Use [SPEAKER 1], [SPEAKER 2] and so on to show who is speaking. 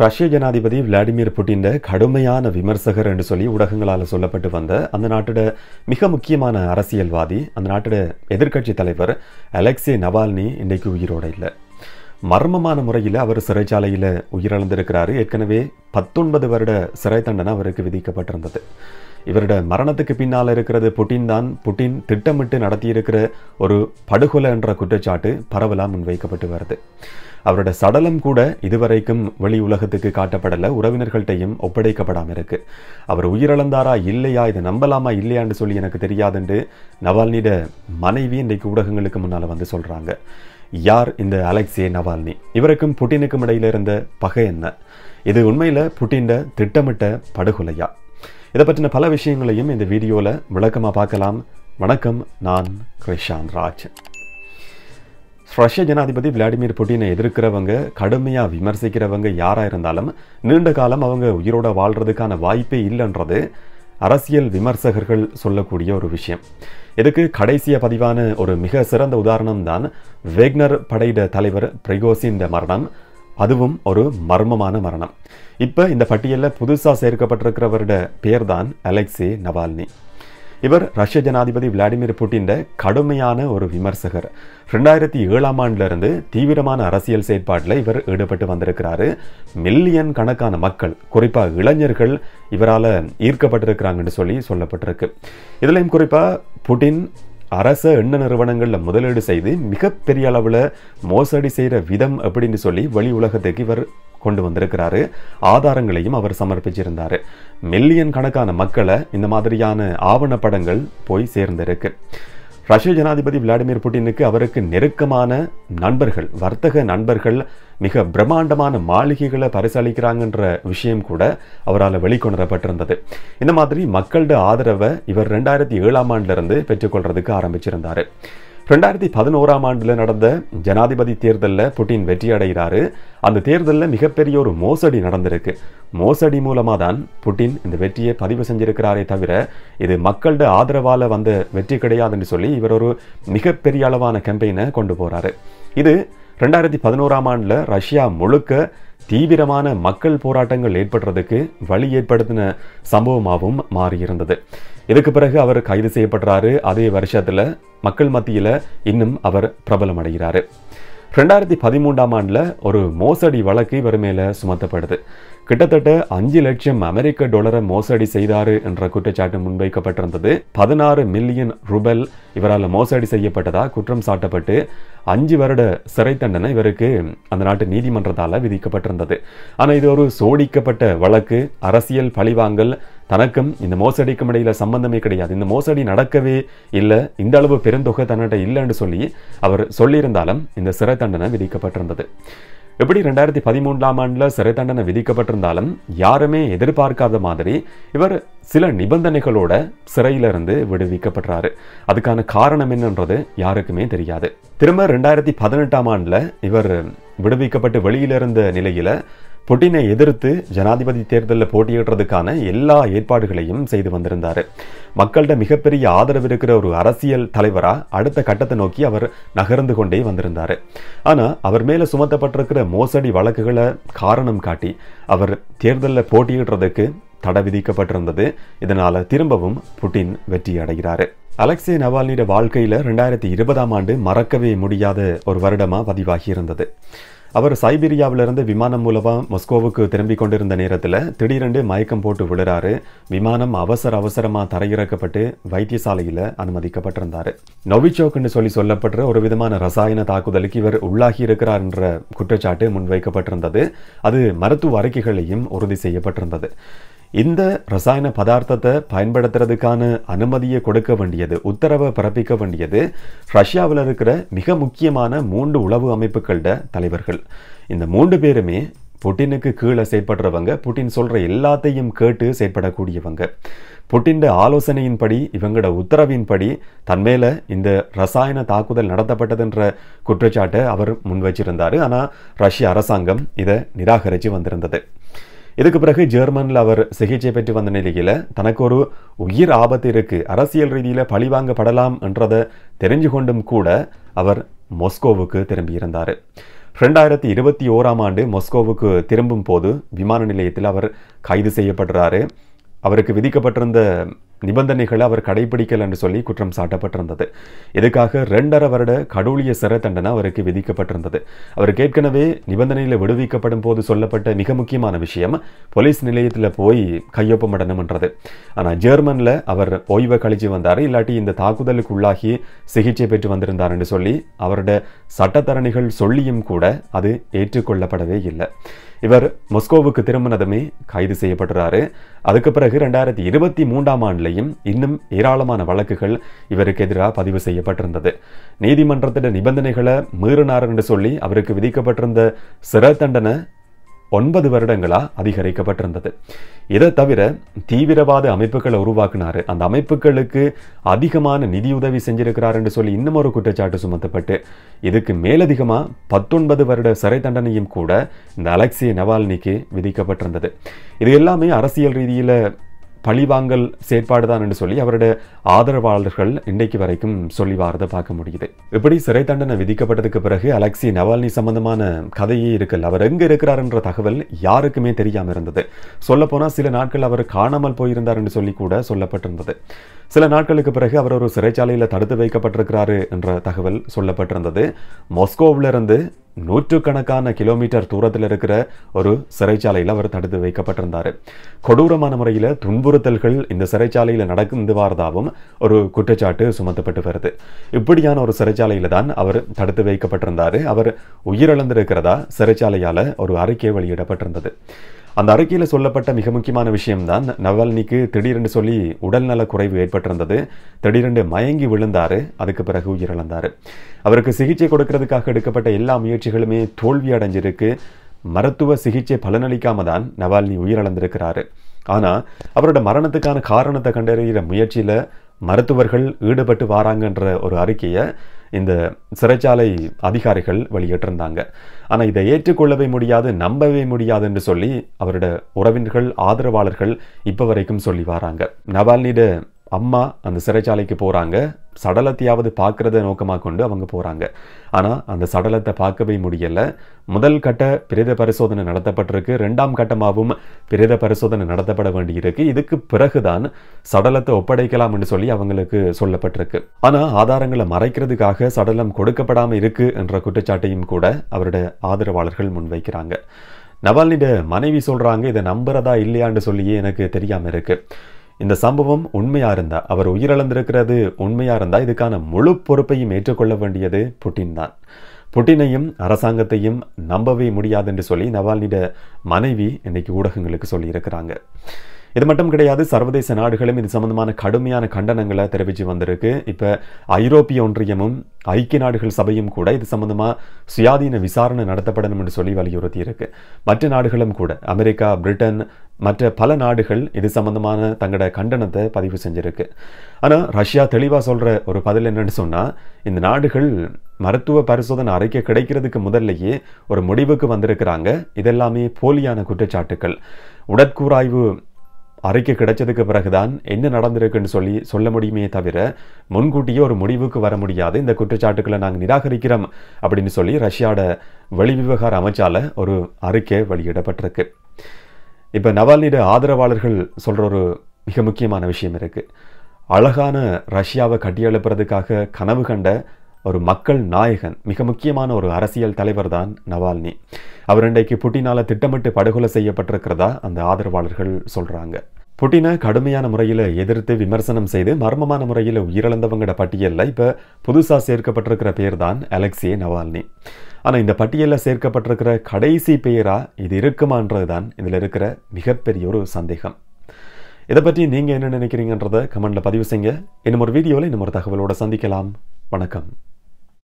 [SPEAKER 1] ரஷ்ய ஜனாதிபதி Vladimir Putin கடுமையான விமர்சகர் என்று சொல்லி ஊடகங்களால் சொல்லப்பட்டு வந்த அந்த நாட்டோட மிக முக்கியமான அரசியல்வாதி அந்த நாட்டோட எதிர்க்கட்சி தலைவர் அலெக்சே நவால்னி இன்றைக்கு உயிரோடு இல்லை மர்மமான முறையில் அவர் சிறைச்சாலையில் உயிரிழந்திருக்கிறாரு ஏற்கனவே பத்தொன்பது வருட சிறை தண்டனை அவருக்கு விதிக்கப்பட்டிருந்தது இவரோட மரணத்துக்கு பின்னால் இருக்கிறது புட்டின் தான் புட்டின் திட்டமிட்டு நடத்தியிருக்கிற ஒரு படுகொலை என்ற குற்றச்சாட்டு பரவலாக முன்வைக்கப்பட்டு வருது அவரோட சடலம் கூட இதுவரைக்கும் வெளி உலகத்துக்கு காட்டப்படலை உறவினர்கள்ட்டையும் ஒப்படைக்கப்படாமல் இருக்கு அவர் உயிரிழந்தாரா இல்லையா இதை நம்பலாமா இல்லையான்னு சொல்லி எனக்கு தெரியாதுண்டு நவால்னிட மனைவி இன்றைக்கு ஊடகங்களுக்கு முன்னால் வந்து சொல்கிறாங்க யார் இந்த அலெக்சே நவால்னி இவருக்கும் புட்டினுக்கும் இடையில இருந்த பகை என்ன இது உண்மையில் புட்டின்ட திட்டமிட்ட படுகொலையா இதை பற்றின பல விஷயங்களையும் இந்த வீடியோவில் விளக்கமாக பார்க்கலாம் வணக்கம் நான் கிரிஷான் ராஜ் ரஷ்ய ஜனாதிபதி விளாடிமிர் புட்டினை எதிர்க்கிறவங்க கடுமையாக விமர்சிக்கிறவங்க யாராக இருந்தாலும் நீண்ட காலம் அவங்க உயிரோட வாழ்கிறதுக்கான வாய்ப்பே இல்லைன்றது அரசியல் விமர்சகர்கள் சொல்லக்கூடிய ஒரு விஷயம் இதுக்கு கடைசிய பதிவான ஒரு மிக சிறந்த உதாரணம் தான் வேக்னர் படையிட தலைவர் பிரிகோசின் மரணம் அதுவும் ஒரு மர்மமான மரணம் இப்போ இந்த பட்டியலில் புதுசாக சேர்க்கப்பட்டிருக்கிறவரோட பேர் தான் அலெக்சி நவால்னி இவர் ரஷ்ய ஜனாதிபதி விளாடிமிர் புட்டின் கடுமையான ஒரு விமர்சகர் ரெண்டாயிரத்தி ஏழாம் ஆண்டிலிருந்து தீவிரமான அரசியல் செயற்பாட்டில் இவர் ஈடுபட்டு வந்திருக்கிறாரு மில்லியன் கணக்கான மக்கள் குறிப்பாக இளைஞர்கள் இவரால் ஈர்க்கப்பட்டிருக்கிறாங்கன்னு சொல்லி சொல்லப்பட்டிருக்கு இதுலேயும் குறிப்பாக புட்டின் அரச எண்ண நிறுவனங்களில் முதலீடு செய்து மிகப்பெரிய அளவில் மோசடி செய்கிற விதம் அப்படின்னு சொல்லி வெளி உலகத்துக்கு இவர் கொண்டு வந்திருக்கிறாரு ஆதாரங்களையும் அவர் சமர்ப்பிச்சிருந்தார் மில்லியன் கணக்கான மக்களை இந்த மாதிரியான ஆவணப்படங்கள் போய் சேர்ந்திருக்கு ரஷ்ய ஜனாதிபதி விளாடிமிர் புட்டினுக்கு அவருக்கு நெருக்கமான நண்பர்கள் வர்த்தக நண்பர்கள் மிக பிரம்மாண்டமான மாளிகைகளை பரிசளிக்கிறாங்கன்ற விஷயம் கூட அவரால் வெளிக்கொணரப்பட்டிருந்தது இந்த மாதிரி மக்களோட ஆதரவை இவர் ரெண்டாயிரத்தி ஏழாம் ஆண்டிலிருந்து பெற்றுக்கொள்றதுக்கு ஆரம்பிச்சிருந்தார் ரெண்டாயிரத்தி பதினோராம் ஆண்டில் நடந்த ஜனாதிபதி தேர்தலில் புட்டின் வெற்றி அடைகிறாரு அந்த தேர்தலில் மிகப்பெரிய ஒரு மோசடி நடந்திருக்கு மோசடி மூலமாக தான் புட்டின் இந்த வெற்றியை பதிவு செஞ்சிருக்கிறாரே தவிர இது மக்களிட ஆதரவால் வந்த வெற்றி கிடையாதுன்னு சொல்லி இவர் ஒரு மிகப்பெரிய அளவான கேம்பெயினை கொண்டு போகிறாரு இது ரெண்டாயிரத்தி பதினோராம் ஆண்டில் ரஷ்யா முழுக்க தீவிரமான மக்கள் போராட்டங்கள் ஏற்படுறதுக்கு வழி ஏற்படுத்தின சம்பவமாகவும் மாறியிருந்தது இதுக்கு பிறகு அவர் கைது செய்யப்படுறாரு அதே வருஷத்தில் மக்கள் மத்தியில் இன்னும் அவர் பிரபலம் அடைகிறார் ரெண்டாயிரத்தி பதிமூன்றாம் ஆண்டில் ஒரு மோசடி வழக்கு இவர் மேலே சுமத்தப்படுது கிட்டத்தட்ட அஞ்சு லட்சம் அமெரிக்க டாலரை மோசடி செய்தார் என்ற குற்றச்சாட்டு முன்வைக்கப்பட்டிருந்தது பதினாறு மில்லியன் ரூபல் இவரால் மோசடி செய்யப்பட்டதா குற்றம் சாட்டப்பட்டு அஞ்சு வருட சிறை தண்டனை இவருக்கு அந்த நாட்டு நீதிமன்றத்தால் விதிக்கப்பட்டிருந்தது ஆனால் இது ஒரு சோடிக்கப்பட்ட வழக்கு அரசியல் பழிவாங்கல் தனக்கும் இந்த மோசடிக்கும் இடையில் சம்பந்தமே கிடையாது இந்த மோசடி நடக்கவே இல்லை இந்த அளவு பெருந்தொகை தன்னிட்ட இல்லைன்னு சொல்லி அவர் சொல்லியிருந்தாலும் இந்த சிறை தண்டனை விதிக்கப்பட்டிருந்தது எப்படி ரெண்டாயிரத்தி பதிமூன்றாம் ஆண்டில் சிறை தண்டனை விதிக்கப்பட்டிருந்தாலும் யாருமே எதிர்பார்க்காத மாதிரி இவர் சில நிபந்தனைகளோட சிறையிலிருந்து விடுவிக்கப்படுறாரு அதுக்கான காரணம் என்னன்றது யாருக்குமே தெரியாது திரும்ப ரெண்டாயிரத்தி பதினெட்டாம் ஆண்டில் இவர் விடுவிக்கப்பட்டு வெளியிலிருந்த நிலையில் புட்டினை எதிர்த்து ஜனாதிபதி தேர்தலில் போட்டியிடுறதுக்கான எல்லா ஏற்பாடுகளையும் செய்து வந்திருந்தார் மக்கள்கிட்ட மிகப்பெரிய ஆதரவு இருக்கிற ஒரு அரசியல் தலைவராக அடுத்த கட்டத்தை நோக்கி அவர் நகர்ந்து கொண்டே வந்திருந்தார் ஆனால் அவர் மேலே சுமத்தப்பட்டிருக்கிற மோசடி வழக்குகளை காரணம் காட்டி அவர் தேர்தலில் போட்டியிடுறதுக்கு தடை விதிக்கப்பட்டிருந்தது இதனால் திரும்பவும் புட்டின் வெற்றி அடைகிறார் அலெக்சே நவால்னியோட வாழ்க்கையில் ரெண்டாயிரத்தி இருபதாம் ஆண்டு மறக்கவே முடியாத ஒரு வருடமாக பதிவாகி இருந்தது அவர் சைபீரியாவிலிருந்து விமானம் மூலமாக மொஸ்கோவுக்கு திரும்பிக் கொண்டிருந்த நேரத்தில் திடீரென்று மயக்கம் போட்டு விழுறாரு விமானம் அவசர அவசரமாக தரையிறக்கப்பட்டு வைத்தியசாலையில் அனுமதிக்கப்பட்டிருந்தார் நொவிச்சோக்னு சொல்லி சொல்லப்பட்ட ஒரு விதமான ரசாயன தாக்குதலுக்கு இவர் உள்ளாகி இருக்கிறார் என்ற குற்றச்சாட்டு முன்வைக்கப்பட்டிருந்தது அது மருத்துவ அறிக்கைகளையும் உறுதி செய்யப்பட்டிருந்தது இந்த ரசாயன பதார்த்தத்தை பயன்படுத்துறதுக்கான அனுமதியை கொடுக்க வேண்டியது உத்தரவை பிறப்பிக்க வேண்டியது ரஷ்யாவில் இருக்கிற மிக முக்கியமான மூன்று உளவு அமைப்புகளோட தலைவர்கள் இந்த மூன்று பேருமே புட்டினுக்கு கீழே செயற்படுறவங்க புட்டின் சொல்கிற எல்லாத்தையும் கேட்டு செயற்படக்கூடியவங்க புட்டின் ஆலோசனையின்படி இவங்களோட உத்தரவின்படி தன்மேல இந்த ரசாயன தாக்குதல் நடத்தப்பட்டதுன்ற குற்றச்சாட்டை அவர் முன் வச்சிருந்தார் ஆனால் ரஷ்ய அரசாங்கம் இதை நிராகரித்து வந்திருந்தது இதுக்கு பிறகு ஜெர்மனில் அவர் சிகிச்சை பெற்று வந்த நிலையில் தனக்கு ஒரு உயிர் ஆபத்து இருக்குது அரசியல் ரீதியில் பழிவாங்கப்படலாம் என்றதை தெரிஞ்சு கொண்டும் கூட அவர் மொஸ்கோவுக்கு திரும்பியிருந்தார் ரெண்டாயிரத்தி இருபத்தி ஓராம் ஆண்டு மொஸ்கோவுக்கு திரும்பும் போது விமான நிலையத்தில் அவர் கைது செய்யப்படுறாரு அவருக்கு விதிக்கப்பட்டிருந்த நிபந்தனைகளை அவர் கடைபிடிக்கல என்று சொல்லி குற்றம் சாட்டப்பட்டிருந்தது இதுக்காக ரெண்டரை வருட கடூழிய சிறை தண்டனை அவருக்கு விதிக்கப்பட்டிருந்தது அவர் ஏற்கனவே நிபந்தனையில் விடுவிக்கப்படும் போது சொல்லப்பட்ட மிக முக்கியமான விஷயம் போலீஸ் நிலையத்தில் போய் கையொப்பமிடணும்ன்றது ஆனால் ஜெர்மனில் அவர் ஓய்வை கழிச்சு வந்தார் இல்லாட்டி இந்த தாக்குதலுக்கு உள்ளாகி சிகிச்சை பெற்று வந்திருந்தார் என்று சொல்லி அவரோட சட்டத்தரணிகள் சொல்லியும் கூட அது ஏற்றுக்கொள்ளப்படவே இல்லை இவர் மொஸ்கோவுக்கு திரும்பினதுமே கைது செய்யப்படுறாரு அதுக்கு பிறகு ரெண்டாயிரத்தி இருபத்தி மூன்றாம் ஆண்டுலையும் இன்னும் ஏராளமான வழக்குகள் இவருக்கு எதிராக பதிவு செய்யப்பட்டிருந்தது நீதிமன்றத்தின் நிபந்தனைகளை மீறினார் என்று சொல்லி அவருக்கு விதிக்கப்பட்டிருந்த சிறை தண்டனை ஒன்பது வருடங்களாக அதிகரிக்கப்பட்டிருந்தது இதை தவிர தீவிரவாத அமைப்புகளை உருவாக்குனாரு அந்த அமைப்புகளுக்கு அதிகமான நிதியுதவி செஞ்சிருக்கிறார் என்று சொல்லி இன்னும் ஒரு குற்றச்சாட்டு சுமத்தப்பட்டு இதுக்கு மேலதிகமாக பத்தொன்பது வருட சிறை தண்டனையும் கூட இந்த அலெக்சிய நவால்னிக்கு விதிக்கப்பட்டிருந்தது இது எல்லாமே அரசியல் ரீதியில் பழிவாங்கல் செயற்பாடு தான் என்று சொல்லி அவருடைய ஆதரவாளர்கள் இன்றைக்கு வரைக்கும் சொல்லி வாரதை பார்க்க முடியுது இப்படி சிறை தண்டனை விதிக்கப்பட்டதுக்கு பிறகு அலெக்சி நவால்னி சம்பந்தமான கதையே இருக்கல் அவர் எங்கே இருக்கிறார் என்ற தகவல் யாருக்குமே தெரியாமல் இருந்தது சொல்லப்போனால் சில நாட்கள் அவர் காணாமல் போயிருந்தார் என்று சொல்லி கூட சொல்லப்பட்டிருந்தது சில நாட்களுக்கு பிறகு அவர் ஒரு சிறைச்சாலையில் தடுத்து வைக்கப்பட்டிருக்கிறாரு என்ற தகவல் சொல்லப்பட்டிருந்தது மாஸ்கோவிலிருந்து நூற்றுக்கணக்கான கிலோமீட்டர் தூரத்தில் இருக்கிற ஒரு சிறைச்சாலையில் அவர் தடுத்து வைக்கப்பட்டிருந்தார் கொடூரமான முறையில் துன்புறுத்தல்கள் இந்த சிறைச்சாலையில் நடந்து வாரதாகவும் ஒரு குற்றச்சாட்டு சுமத்தப்பட்டு வருது இப்படியான ஒரு சிறைச்சாலையில் தான் அவர் தடுத்து வைக்கப்பட்டிருந்தார் அவர் உயிரிழந்திருக்கிறதா சிறைச்சாலையால் ஒரு அறிக்கை வெளியிடப்பட்டிருந்தது அந்த அறிக்கையில் சொல்லப்பட்ட மிக முக்கியமான விஷயம்தான் நவல்னிக்கு திடீரென்று சொல்லி உடல்நல குறைவு ஏற்பட்டிருந்தது திடீரென்று மயங்கி விழுந்தார் அதுக்கு பிறகு உயிரிழந்தார் அவருக்கு சிகிச்சை கொடுக்கறதுக்காக எடுக்கப்பட்ட எல்லா முயற்சிகளுமே தோல்வி அடைஞ்சிருக்கு மருத்துவ சிகிச்சை பலனளிக்காம தான் நவால்னி உயிரிழந்திருக்கிறாரு ஆனால் அவரோட மரணத்துக்கான காரணத்தை கண்டறிகிற முயற்சியில் மருத்துவர்கள் ஈடுபட்டு வாராங்கன்ற ஒரு அறிக்கையை இந்த சிறைச்சாலை அதிகாரிகள் வெளியிட்டிருந்தாங்க ஆனால் இதை ஏற்றுக்கொள்ளவே முடியாது நம்பவே முடியாது என்று சொல்லி அவரோட உறவினர்கள் ஆதரவாளர்கள் இப்போ வரைக்கும் சொல்லி வராங்க நவால்னிட அம்மா அந்த சிறைச்சாலைக்கு போகிறாங்க சடலத்தையாவது பார்க்குறத நோக்கமாக கொண்டு அவங்க போகிறாங்க ஆனால் அந்த சடலத்தை பார்க்கவே முடியலை முதல் கட்ட பிரேத பரிசோதனை நடத்தப்பட்டிருக்கு ரெண்டாம் கட்டமாகவும் பிரேத பரிசோதனை நடத்தப்பட வேண்டியிருக்கு இதுக்கு பிறகுதான் சடலத்தை ஒப்படைக்கலாம் என்று சொல்லி அவங்களுக்கு சொல்லப்பட்டிருக்கு ஆனால் ஆதாரங்களை மறைக்கிறதுக்காக சடலம் கொடுக்கப்படாமல் இருக்கு என்ற குற்றச்சாட்டையும் கூட அவருடைய ஆதரவாளர்கள் முன்வைக்கிறாங்க நவால்னிட மனைவி சொல்கிறாங்க இதை நம்புறதா இல்லையான்னு சொல்லியே எனக்கு தெரியாமல் இருக்குது இந்த சம்பவம் உண்மையா இருந்தா அவர் உயிரிழந்திருக்கிறது உண்மையா இருந்தா இதுக்கான முழு பொறுப்பையும் ஏற்றுக்கொள்ள வேண்டியது புட்டின் தான் புட்டினையும் அரசாங்கத்தையும் நம்பவே முடியாது என்று சொல்லி நவால்னிட மனைவி இன்னைக்கு ஊடகங்களுக்கு சொல்லியிருக்கிறாங்க இது மட்டும் கிடையாது சர்வதேச நாடுகளும் இது சம்பந்தமான கடுமையான கண்டனங்களை தெரிவித்து வந்திருக்கு இப்போ ஐரோப்பிய ஒன்றியமும் ஐக்கிய நாடுகள் சபையும் கூட இது சம்பந்தமாக சுயாதீன விசாரணை நடத்தப்படணும் என்று சொல்லி வலியுறுத்தி இருக்கு மற்ற நாடுகளும் கூட அமெரிக்கா பிரிட்டன் மற்ற பல நாடுகள் இது சம்பந்தமான தங்களோட கண்டனத்தை பதிவு செஞ்சிருக்கு ஆனால் ரஷ்யா தெளிவாக சொல்கிற ஒரு பதில் என்னன்னு சொன்னால் இந்த நாடுகள் மருத்துவ பரிசோதனை அறிக்கை கிடைக்கிறதுக்கு முதல்லையே ஒரு முடிவுக்கு வந்திருக்கிறாங்க இதெல்லாமே போலியான குற்றச்சாட்டுக்கள் உடற்கூராய்வு அறிக்கை கிடைச்சதுக்கு பிறகுதான் என்ன நடந்திருக்குன்னு சொல்லி சொல்ல முடியுமே தவிர முன்கூட்டியே ஒரு முடிவுக்கு வர முடியாது இந்த குற்றச்சாட்டுக்களை நாங்கள் நிராகரிக்கிறோம் அப்படின்னு சொல்லி ரஷ்யாவோட வெளிவிவகார அமைச்சால் ஒரு அறிக்கை வெளியிடப்பட்டிருக்கு இப்போ நவால்னியோட ஆதரவாளர்கள் சொல்கிற ஒரு மிக முக்கியமான விஷயம் இருக்குது அழகான ரஷ்யாவை கட்டியெழுப்புறதுக்காக கனவு கண்ட ஒரு மக்கள் நாயகன் மிக முக்கியமான ஒரு அரசியல் தலைவர் தான் நவால்னி அவர் இன்றைக்கு புட்டினால் திட்டமிட்டு படுகொலை செய்யப்பட்டிருக்கிறதா அந்த ஆதரவாளர்கள் சொல்கிறாங்க புட்டினை கடுமையான முறையில் எதிர்த்து விமர்சனம் செய்து மர்மமான முறையில் உயிரிழந்தவங்களோட பட்டியலில் இப்போ புதுசாக சேர்க்கப்பட்டிருக்கிற பேர் தான் அலெக்சியே நவால்னி ஆனால் இந்த பட்டியலில் சேர்க்கப்பட்டிருக்கிற கடைசி பெயரா இது இருக்குமான்றது தான் இதில் இருக்கிற மிகப்பெரிய ஒரு சந்தேகம் இதை பற்றி நீங்கள் என்ன நினைக்கிறீங்கன்றதை கமெண்டில் பதிவு செய்யுங்க இன்னும் ஒரு வீடியோவில் இன்னும் ஒரு தகவலோடு சந்திக்கலாம் வணக்கம்